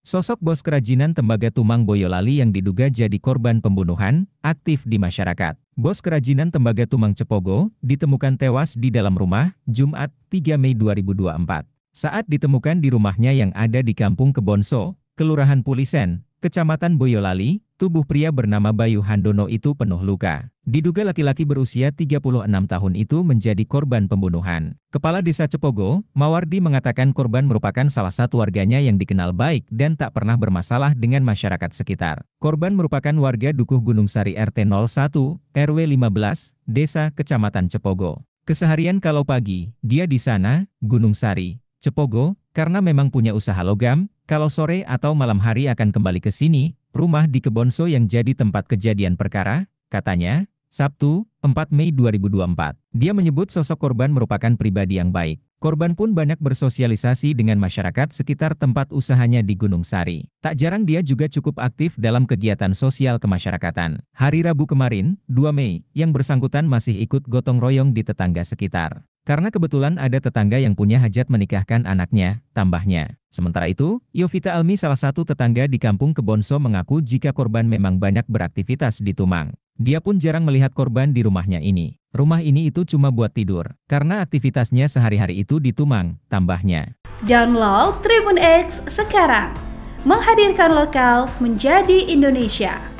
Sosok bos kerajinan tembaga Tumang Boyolali yang diduga jadi korban pembunuhan, aktif di masyarakat. Bos kerajinan tembaga Tumang Cepogo, ditemukan tewas di dalam rumah, Jumat, 3 Mei 2024. Saat ditemukan di rumahnya yang ada di Kampung Kebonso, Kelurahan Pulisen, Kecamatan Boyolali, Tubuh pria bernama Bayu Handono itu penuh luka. Diduga laki-laki berusia 36 tahun itu menjadi korban pembunuhan. Kepala Desa Cepogo, Mawardi mengatakan korban merupakan salah satu warganya yang dikenal baik dan tak pernah bermasalah dengan masyarakat sekitar. Korban merupakan warga Dukuh Gunung Sari RT 01, RW 15, Desa Kecamatan Cepogo. Keseharian kalau pagi, dia di sana, Gunung Sari, Cepogo, karena memang punya usaha logam, kalau sore atau malam hari akan kembali ke sini, rumah di Kebonso yang jadi tempat kejadian perkara, katanya, Sabtu, 4 Mei 2024. Dia menyebut sosok korban merupakan pribadi yang baik. Korban pun banyak bersosialisasi dengan masyarakat sekitar tempat usahanya di Gunung Sari. Tak jarang dia juga cukup aktif dalam kegiatan sosial kemasyarakatan. Hari Rabu kemarin, 2 Mei, yang bersangkutan masih ikut gotong royong di tetangga sekitar. Karena kebetulan ada tetangga yang punya hajat menikahkan anaknya, tambahnya. Sementara itu, Yovita Almi salah satu tetangga di kampung Kebonso mengaku jika korban memang banyak beraktivitas di Tumang. Dia pun jarang melihat korban di rumahnya ini. Rumah ini itu cuma buat tidur, karena aktivitasnya sehari-hari itu di Tumang, tambahnya. Download Tribun X sekarang, menghadirkan lokal menjadi Indonesia.